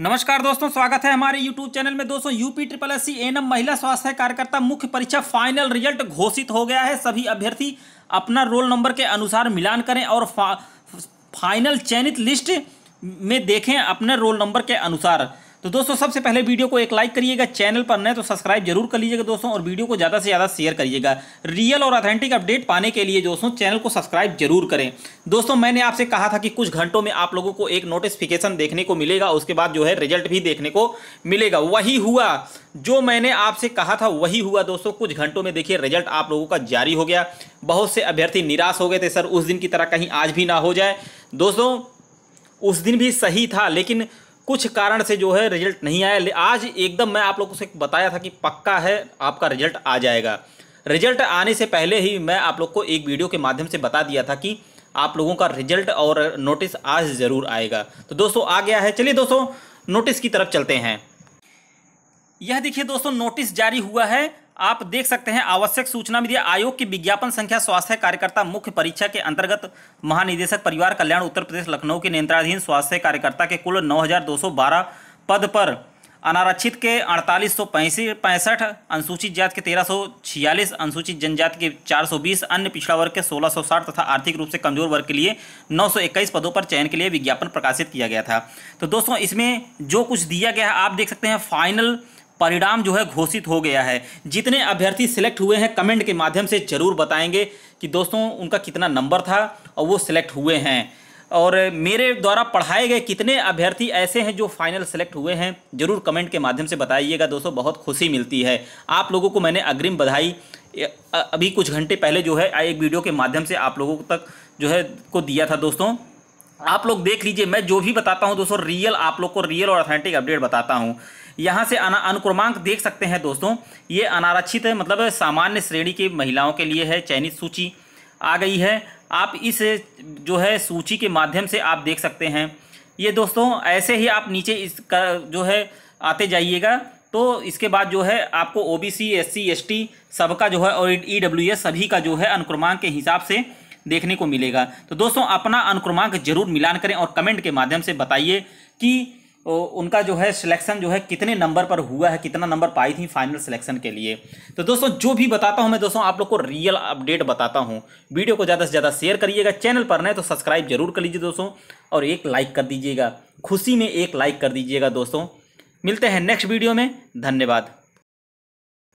नमस्कार दोस्तों स्वागत है हमारे यूट्यूब चैनल में दोस्तों UP triple S C ANM महिला स्वास्थ्य कार्यकर्ता मुख्य परीक्षा फाइनल रिजल्ट घोषित हो गया है सभी अभ्यर्थी अपना रोल नंबर के अनुसार मिलान करें और फा, फाइनल चयनित लिस्ट में देखें अपने रोल नंबर के अनुसार तो दोस्तों सबसे पहले वीडियो को एक लाइक करिएगा चैनल पर नए तो सब्सक्राइब जरूर कर लीजिएगा दोस्तों और वीडियो को ज़्यादा से ज़्यादा शेयर करिएगा रियल और ऑथेंटिक अपडेट पाने के लिए दोस्तों चैनल को सब्सक्राइब जरूर करें दोस्तों मैंने आपसे कहा था कि कुछ घंटों में आप लोगों को एक नोटिफिकेशन देखने को मिलेगा उसके बाद जो है रिजल्ट भी देखने को मिलेगा वही हुआ जो मैंने आपसे कहा था वही हुआ दोस्तों कुछ घंटों में देखिए रिजल्ट आप लोगों का जारी हो गया बहुत से अभ्यर्थी निराश हो गए थे सर उस दिन की तरह कहीं आज भी ना हो जाए दोस्तों उस दिन भी सही था लेकिन कुछ कारण से जो है रिजल्ट नहीं आया आज एकदम मैं आप लोगों से बताया था कि पक्का है आपका रिजल्ट आ जाएगा रिजल्ट आने से पहले ही मैं आप लोग को एक वीडियो के माध्यम से बता दिया था कि आप लोगों का रिजल्ट और नोटिस आज ज़रूर आएगा तो दोस्तों आ गया है चलिए दोस्तों नोटिस की तरफ चलते हैं यह देखिए दोस्तों नोटिस जारी हुआ है आप देख सकते हैं आवश्यक सूचना मीडिया आयोग की विज्ञापन संख्या स्वास्थ्य कार्यकर्ता मुख्य परीक्षा के अंतर्गत महानिदेशक परिवार कल्याण उत्तर प्रदेश लखनऊ के नियंत्रणाधीन स्वास्थ्य कार्यकर्ता के कुल नौ पद पर अनारक्षित के अड़तालीस सौ पैंसठ अनुसूचित जाति के तेरह सौ छियालीस अनुसूचित जनजाति के चार सौ बीस अन्य पिछड़ा वर्ग के सोलह सौ साठ तथा आर्थिक रूप से कमजोर वर्ग के लिए नौ सौ इक्कीस पदों पर चयन के लिए विज्ञापन प्रकाशित किया गया था तो दोस्तों इसमें जो कुछ दिया गया है आप देख सकते हैं फाइनल परिणाम जो है घोषित हो गया है जितने अभ्यर्थी सिलेक्ट हुए हैं कमेंट के माध्यम से ज़रूर बताएंगे कि दोस्तों उनका कितना नंबर था और वो सिलेक्ट हुए हैं और मेरे द्वारा पढ़ाए गए कितने अभ्यर्थी ऐसे हैं जो फाइनल सेलेक्ट हुए हैं ज़रूर कमेंट के माध्यम से बताइएगा दोस्तों बहुत खुशी मिलती है आप लोगों को मैंने अग्रिम बधाई अभी कुछ घंटे पहले जो है एक वीडियो के माध्यम से आप लोगों तक जो है को दिया था दोस्तों आप लोग देख लीजिए मैं जो भी बताता हूँ दोस्तों रियल आप लोग को रियल और ऑथेंटिक अपडेट बताता हूँ यहाँ से अनुक्रमांक देख सकते हैं दोस्तों ये अनारक्षित मतलब सामान्य श्रेणी की महिलाओं के लिए है चयनित सूची आ गई है आप इस जो है सूची के माध्यम से आप देख सकते हैं ये दोस्तों ऐसे ही आप नीचे इसका जो है आते जाइएगा तो इसके बाद जो है आपको O B C S C S T सबका जो है और ई डब्ल्यू एस सभी का जो है अनुक्रमांक के हिसाब से देखने को मिलेगा तो दोस्तों अपना अनुक्रमांक जरूर मिलान करें और कमेंट के माध्यम से बताइए कि उनका जो है सिलेक्शन जो है कितने नंबर पर हुआ है कितना नंबर पाई थी फाइनल सिलेक्शन के लिए तो दोस्तों जो भी बताता हूं मैं दोस्तों आप लोग को रियल अपडेट बताता हूं वीडियो को ज़्यादा से ज़्यादा शेयर करिएगा चैनल पर नए तो सब्सक्राइब जरूर कर लीजिए दोस्तों और एक लाइक कर दीजिएगा खुशी में एक लाइक कर दीजिएगा दोस्तों मिलते हैं नेक्स्ट वीडियो में धन्यवाद